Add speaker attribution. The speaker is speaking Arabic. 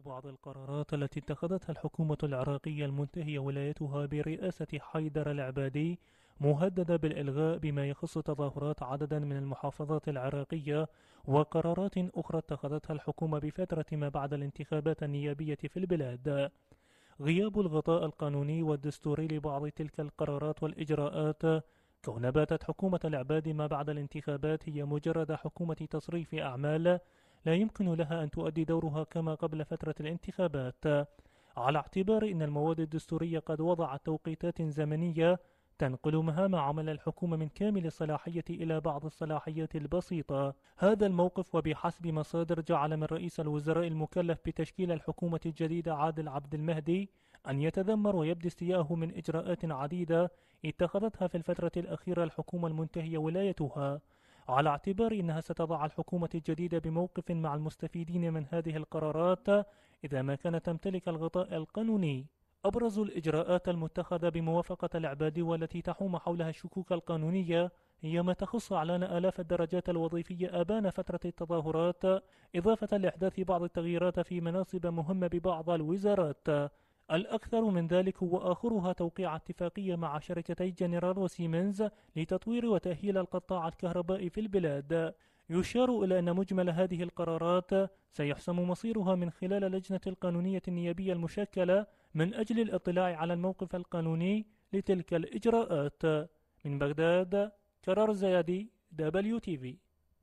Speaker 1: بعض القرارات التي اتخذتها الحكومة العراقية المنتهية ولايتها برئاسة حيدر العبادي مهددة بالإلغاء بما يخص تظاهرات عددا من المحافظات العراقية وقرارات أخرى اتخذتها الحكومة بفترة ما بعد الانتخابات النيابية في البلاد غياب الغطاء القانوني والدستوري لبعض تلك القرارات والإجراءات كون باتت حكومة العباد ما بعد الانتخابات هي مجرد حكومة تصريف أعمال لا يمكن لها أن تؤدي دورها كما قبل فترة الانتخابات على اعتبار أن المواد الدستورية قد وضعت توقيتات زمنية تنقل مهام عمل الحكومة من كامل الصلاحية إلى بعض الصلاحيات البسيطة هذا الموقف وبحسب مصادر جعل من رئيس الوزراء المكلف بتشكيل الحكومة الجديدة عادل عبد المهدي أن يتذمر ويبدي استياءه من إجراءات عديدة اتخذتها في الفترة الأخيرة الحكومة المنتهية ولايتها على اعتبار أنها ستضع الحكومة الجديدة بموقف مع المستفيدين من هذه القرارات إذا ما كانت تمتلك الغطاء القانوني أبرز الإجراءات المتخذة بموافقة العباد والتي تحوم حولها الشكوك القانونية هي ما تخص إعلان آلاف الدرجات الوظيفية آبان فترة التظاهرات إضافة لإحداث بعض التغييرات في مناصب مهمة ببعض الوزارات الأكثر من ذلك هو آخرها توقيع اتفاقية مع شركتي جنرال وسيمنز لتطوير وتأهيل القطاع الكهربائي في البلاد يشار إلى أن مجمل هذه القرارات سيحسم مصيرها من خلال اللجنة القانونية النيابية المشكلة من أجل الاطلاع على الموقف القانوني لتلك الإجراءات من بغداد كرار زيادي دبليو تي في